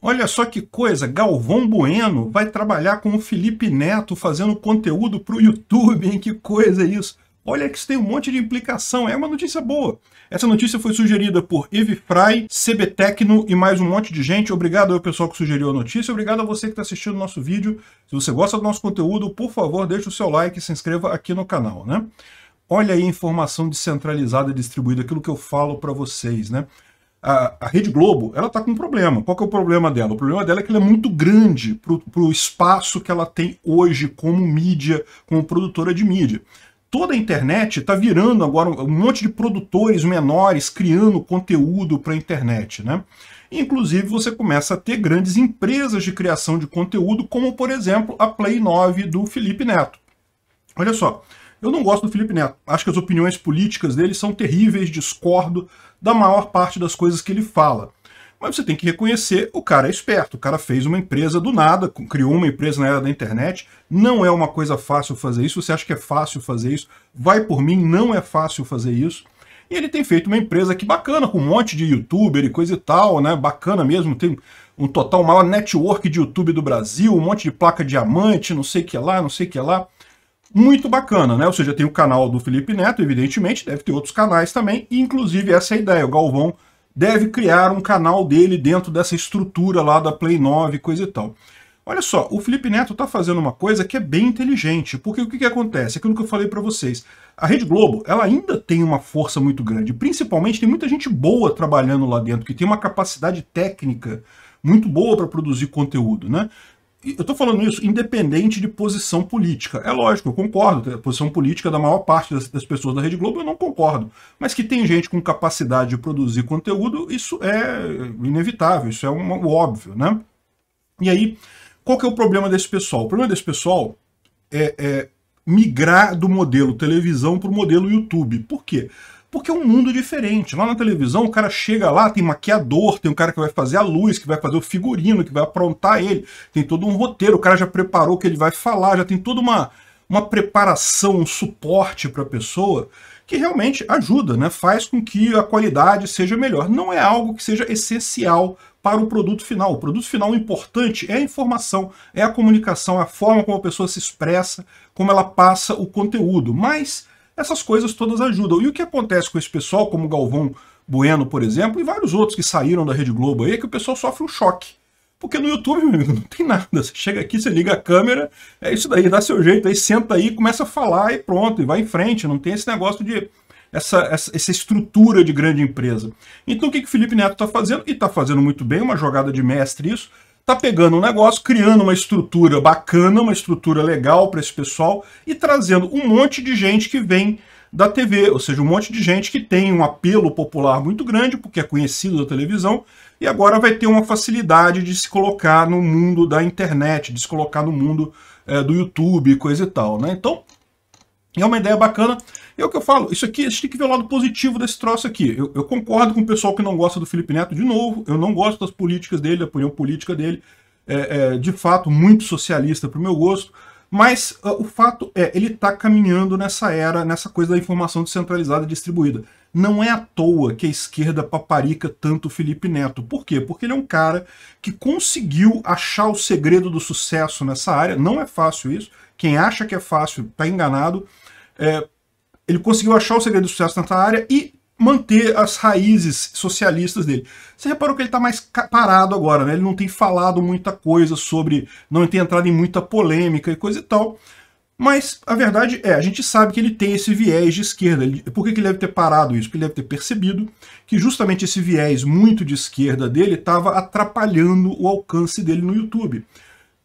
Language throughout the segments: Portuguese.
Olha só que coisa, Galvão Bueno vai trabalhar com o Felipe Neto fazendo conteúdo para o YouTube, hein? Que coisa é isso! Olha que isso tem um monte de implicação, é uma notícia boa. Essa notícia foi sugerida por Eve Fry, CB Tecno e mais um monte de gente. Obrigado ao pessoal que sugeriu a notícia, obrigado a você que está assistindo o nosso vídeo. Se você gosta do nosso conteúdo, por favor, deixe o seu like e se inscreva aqui no canal, né? Olha aí a informação descentralizada e distribuída, aquilo que eu falo para vocês, né? a, a Rede Globo ela está com um problema. Qual que é o problema dela? O problema dela é que ela é muito grande para o espaço que ela tem hoje como mídia, como produtora de mídia. Toda a internet está virando agora um monte de produtores menores criando conteúdo para a internet. Né? Inclusive, você começa a ter grandes empresas de criação de conteúdo, como, por exemplo, a Play 9 do Felipe Neto. Olha só, eu não gosto do Felipe Neto. Acho que as opiniões políticas dele são terríveis, discordo da maior parte das coisas que ele fala. Mas você tem que reconhecer, o cara é esperto, o cara fez uma empresa do nada, criou uma empresa na era da internet, não é uma coisa fácil fazer isso, você acha que é fácil fazer isso? Vai por mim, não é fácil fazer isso. E ele tem feito uma empresa aqui bacana, com um monte de youtuber e coisa e tal, né? Bacana mesmo, tem um total maior network de YouTube do Brasil, um monte de placa diamante, não sei o que lá, não sei o que lá muito bacana, né? Ou seja, tem o canal do Felipe Neto, evidentemente, deve ter outros canais também, e inclusive essa é a ideia, o Galvão deve criar um canal dele dentro dessa estrutura lá da Play 9, coisa e tal. Olha só, o Felipe Neto está fazendo uma coisa que é bem inteligente, porque o que, que acontece? Aquilo que eu falei para vocês, a Rede Globo, ela ainda tem uma força muito grande, principalmente tem muita gente boa trabalhando lá dentro, que tem uma capacidade técnica muito boa para produzir conteúdo, né? eu estou falando isso independente de posição política. É lógico, eu concordo. A é posição política da maior parte das, das, pessoas da Rede Globo eu não concordo. Mas que tem gente com capacidade de produzir conteúdo, isso é inevitável, isso é um, óbvio, né? E aí, qual que é o problema desse pessoal? O problema desse pessoal é, é migrar do modelo televisão para o modelo YouTube. Por quê? Porque é um mundo diferente. Lá na televisão, o cara chega lá, tem maquiador, tem um cara que vai fazer a luz, que vai fazer o figurino, que vai aprontar ele. Tem todo um roteiro, o cara já preparou o que ele vai falar, já tem toda uma, uma preparação, um suporte para a pessoa que realmente ajuda, né? faz com que a qualidade seja melhor. Não é algo que seja essencial para o produto final. O produto final importante é a informação, é a comunicação, é a forma como a pessoa se expressa, como ela passa o conteúdo. Mas essas coisas todas ajudam. E o que acontece com esse pessoal, como Galvão Bueno, por exemplo, e vários outros que saíram da Rede Globo aí, é que o pessoal sofre um choque. Porque no YouTube, meu amigo, não tem nada. Você chega aqui, você liga a câmera, é isso daí, dá seu jeito aí, senta aí, começa a falar e pronto, e vai em frente. Não tem esse negócio de essa, essa, essa estrutura de grande empresa. Então o que, que o Felipe Neto está fazendo? E está fazendo muito bem, uma jogada de mestre isso, tá pegando um negócio, criando uma estrutura bacana, uma estrutura legal para esse pessoal e trazendo um monte de gente que vem da TV, ou seja, um monte de gente que tem um apelo popular muito grande, porque é conhecido da televisão, e agora vai ter uma facilidade de se colocar no mundo da internet, de se colocar no mundo é, do YouTube, coisa e tal. Né? Então, é uma ideia bacana. É o que eu falo, isso aqui, a gente tem que ver o lado positivo desse troço aqui. Eu, eu, concordo com o pessoal que não gosta do Felipe Neto, de novo, eu não gosto das políticas dele, da opinião política dele. É, é, de fato, muito socialista para o meu gosto. Mas uh, o fato é, ele está caminhando nessa era, nessa coisa da informação descentralizada e distribuída. Não é à toa que a esquerda paparica tanto Felipe Neto. Por quê? Porque ele é um cara que conseguiu achar o segredo do sucesso nessa área. Não é fácil isso. Quem acha que é fácil está enganado. É, ele conseguiu achar o segredo do sucesso nessa área e manter as raízes socialistas dele. Você reparou que ele está mais parado agora, né? Ele não tem falado muita coisa sobre, não tem entrado em muita polêmica e coisa e tal. Mas a verdade é, a gente sabe que ele tem esse viés de esquerda. Por que, ele deve ter parado isso? Porque ele deve ter percebido que justamente esse viés muito de esquerda dele estava atrapalhando o alcance dele no YouTube.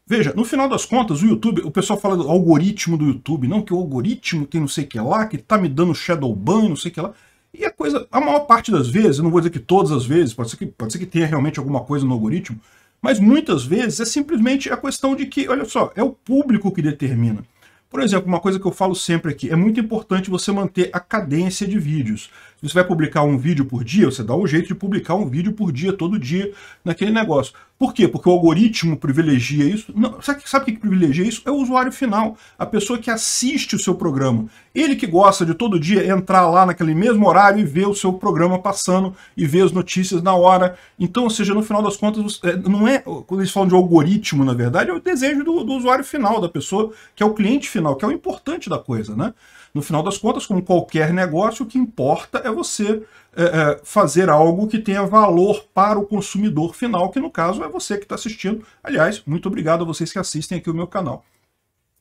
Veja, no final das contas, o YouTube, o pessoal fala do algoritmo do YouTube, não, que o algoritmo tem não sei o que lá, que tá me dando shadow ban, não sei o que lá. E a é coisa, a maior parte das vezes, eu não vou dizer que todas as vezes, pode ser que, pode ser que tenha realmente alguma coisa no algoritmo, mas muitas vezes é simplesmente a questão de que, olha só, é o público que determina. Por exemplo, uma coisa que eu falo sempre aqui, é muito importante você manter a cadência de vídeos. Você vai publicar um vídeo por dia, você dá um jeito de publicar um vídeo por dia, todo dia, naquele negócio. Por quê? Porque o algoritmo privilegia isso. Não, sabe, sabe o que privilegia isso? É o usuário final, a pessoa que assiste o seu programa. Ele que gosta de todo dia entrar lá naquele mesmo horário e ver o seu programa passando e ver as notícias na hora. Então, ou seja, no final das contas, é, não é. Quando eles falam de algoritmo, na verdade, é o desejo do, do usuário final, da pessoa, que é o cliente final, que é o importante da coisa, né? No final das contas, como qualquer negócio, o que importa é você é, é, fazer algo que tenha valor para o consumidor final, que no caso é você que está assistindo. Aliás, muito obrigado a vocês que assistem aqui o meu canal.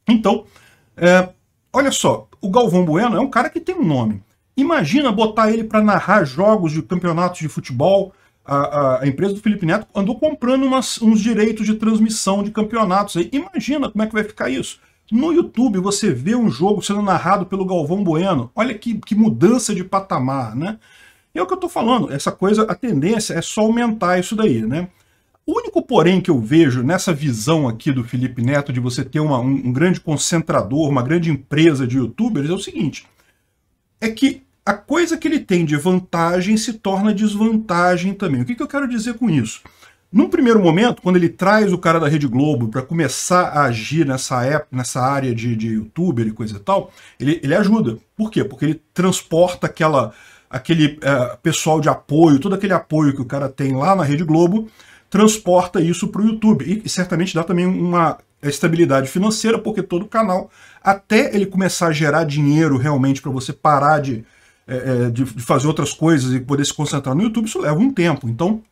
Então, é, olha só, o Galvão Bueno é um cara que tem um nome. Imagina botar ele para narrar jogos de campeonatos de futebol, a, a, empresa do Felipe Neto andou comprando umas, uns direitos de transmissão de campeonatos. Aí. Imagina como é que vai ficar isso. No YouTube você vê um jogo sendo narrado pelo Galvão Bueno. Olha que, que mudança de patamar, né? é o que eu estou falando, essa coisa, a tendência é só aumentar isso daí, né? O único porém que eu vejo nessa visão aqui do Felipe Neto de você ter uma, um, um, grande concentrador, uma grande empresa de youtubers é o seguinte, é que a coisa que ele tem de vantagem se torna desvantagem também. O que, que eu quero dizer com isso? Num primeiro momento, quando ele traz o cara da Rede Globo para começar a agir nessa, época, nessa área de, de youtuber e coisa e tal, ele, ele ajuda. Por quê? Porque ele transporta aquela, aquele eh, pessoal de apoio, todo aquele apoio que o cara tem lá na Rede Globo, transporta isso para o YouTube. E, e certamente dá também uma estabilidade financeira, porque todo canal, até ele começar a gerar dinheiro realmente para você parar de, é, de, de fazer outras coisas e poder se concentrar no YouTube, isso leva um tempo. Então,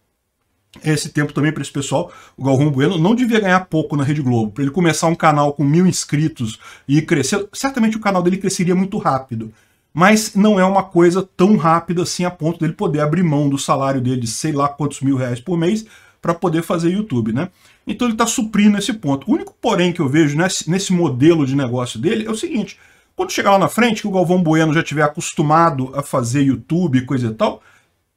esse tempo também para esse pessoal. O Galvão Bueno não devia ganhar pouco na Rede Globo. Para ele começar um canal com mil inscritos e crescer, certamente o canal dele cresceria muito rápido. Mas não é uma coisa tão rápida assim a ponto dele poder abrir mão do salário dele de sei lá quantos mil reais por mês para poder fazer YouTube, né? Então ele está suprindo esse ponto. O único porém que eu vejo nesse, nesse modelo de negócio dele é o seguinte, quando chegar lá na frente, que o Galvão Bueno já tiver acostumado a fazer YouTube e coisa e tal,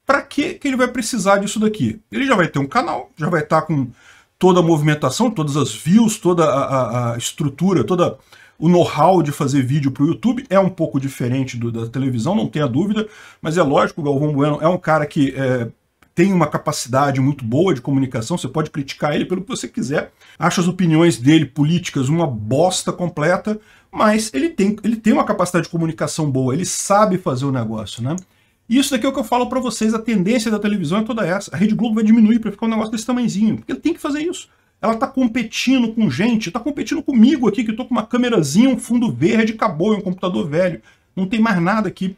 para que, ele vai precisar disso daqui? Ele já vai ter um canal, já vai estar tá com toda a movimentação, todas as views, toda a, a, a estrutura, toda o know-how de fazer vídeo para o YouTube é um pouco diferente do, da televisão, não tenha dúvida, mas é lógico, o Galvão Bueno é um cara que é, tem uma capacidade muito boa de comunicação, você pode criticar ele pelo que você quiser, acha as opiniões dele políticas uma bosta completa, mas ele tem, ele tem uma capacidade de comunicação boa, ele sabe fazer o negócio, né? Isso daqui é o que eu falo para vocês, a tendência da televisão é toda essa. A Rede Globo vai diminuir para ficar um negócio desse tamanhozinho, porque ele tem que fazer isso. Ela tá competindo com gente, tá competindo comigo aqui, que eu tô com uma câmerazinha, um fundo verde, acabou, é um computador velho, não tem mais nada aqui.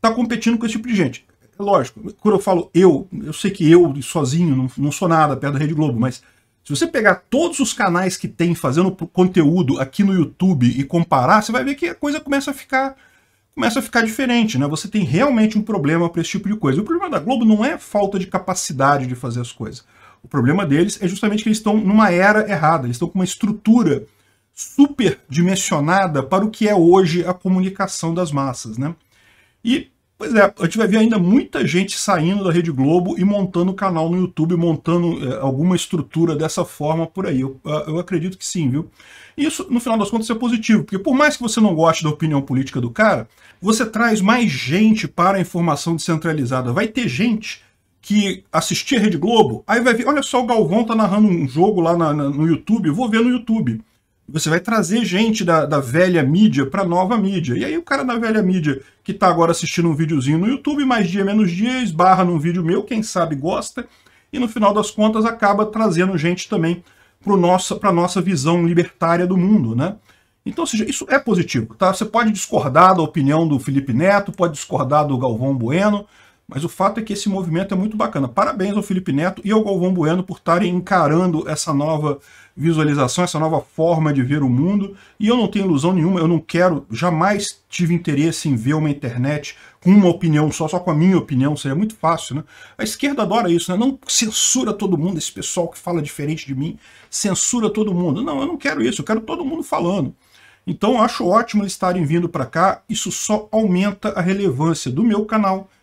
Tá competindo com esse tipo de gente. É lógico, quando eu falo eu, eu sei que eu sozinho não, não sou nada perto da Rede Globo, mas se você pegar todos os canais que tem fazendo conteúdo aqui no YouTube e comparar, você vai ver que a coisa começa a ficar começa a ficar diferente, né? Você tem realmente um problema para esse tipo de coisa. E o problema da Globo não é falta de capacidade de fazer as coisas. O problema deles é justamente que eles estão numa era errada, eles estão com uma estrutura superdimensionada para o que é hoje a comunicação das massas, né? E Pois é, a gente vai ver ainda muita gente saindo da Rede Globo e montando canal no YouTube, montando é, alguma estrutura dessa forma por aí. Eu, ah, eu acredito que sim, viu? isso, no final das contas, é positivo, porque por mais que você não goste da opinião política do cara, você traz mais gente para a informação descentralizada. Vai ter gente que assistia a Rede Globo, aí vai ver, olha só, o Galvão tá narrando um jogo lá na, na, no YouTube, vou ver no YouTube. Você vai trazer gente da, da velha mídia para nova mídia. E aí o cara da velha mídia que está agora assistindo um videozinho no YouTube, mais dia menos dia, esbarra num vídeo meu, quem sabe gosta, e no final das contas acaba trazendo gente também para nossa, a nossa visão libertária do mundo, né? Então, seja, isso é positivo, tá? Você pode discordar da opinião do Felipe Neto, pode discordar do Galvão Bueno, mas o fato é que esse movimento é muito bacana. Parabéns ao Felipe Neto e ao Galvão Bueno por estarem encarando essa nova visualização, essa nova forma de ver o mundo. E eu não tenho ilusão nenhuma, eu não quero, jamais tive interesse em ver uma internet com uma opinião só, só com a minha opinião, seria muito fácil, né? A esquerda adora isso, né? Não censura todo mundo, esse pessoal que fala diferente de mim, censura todo mundo. Não, eu não quero isso, eu quero todo mundo falando. Então acho ótimo eles estarem vindo para cá, isso só aumenta a relevância do meu canal